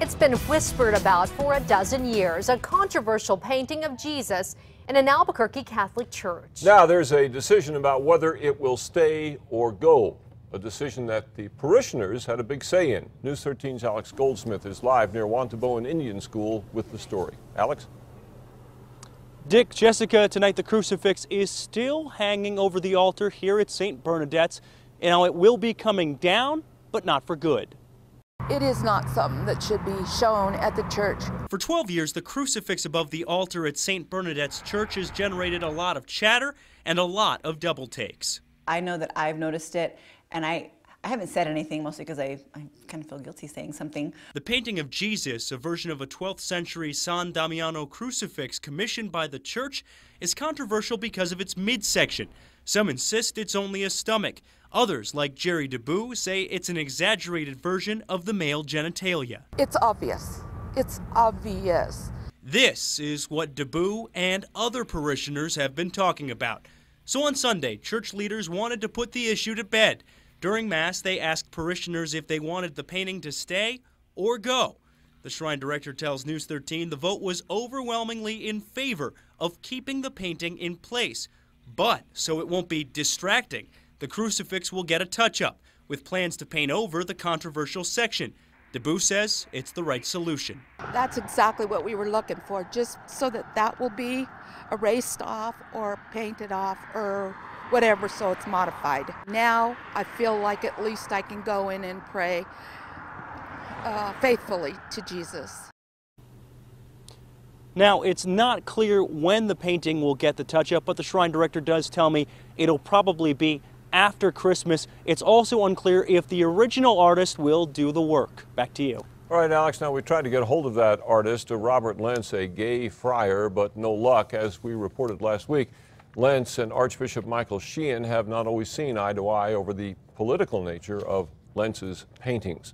It's been whispered about for a dozen years, a controversial painting of Jesus in an Albuquerque Catholic church. Now there's a decision about whether it will stay or go, a decision that the parishioners had a big say in. News 13's Alex Goldsmith is live near and Indian School with the story. Alex? Dick, Jessica, tonight the crucifix is still hanging over the altar here at St. Bernadette's. Now it will be coming down, but not for good. It is not something that should be shown at the church. For 12 years, the crucifix above the altar at St. Bernadette's Church has generated a lot of chatter and a lot of double takes. I know that I've noticed it, and I I haven't said anything, mostly because I, I kind of feel guilty saying something. The painting of Jesus, a version of a 12th century San Damiano crucifix commissioned by the church, is controversial because of its midsection. Some insist it's only a stomach. Others, like Jerry Debu, say it's an exaggerated version of the male genitalia. It's obvious. It's obvious. This is what Debu and other parishioners have been talking about. So on Sunday, church leaders wanted to put the issue to bed. During Mass, they asked parishioners if they wanted the painting to stay or go. The shrine director tells News 13 the vote was overwhelmingly in favor of keeping the painting in place. But, so it won't be distracting, the crucifix will get a touch up, with plans to paint over the controversial section. DeBoo says it's the right solution. That's exactly what we were looking for, just so that that will be erased off or painted off or whatever, so it's modified. Now I feel like at least I can go in and pray uh, faithfully to Jesus. Now, it's not clear when the painting will get the touch up, but the shrine director does tell me it'll probably be after Christmas. It's also unclear if the original artist will do the work. Back to you. All right, Alex, now we tried to get a hold of that artist, uh, Robert Lentz, a gay friar, but no luck, as we reported last week. Lentz and Archbishop Michael Sheehan have not always seen eye to eye over the political nature of Lentz's paintings.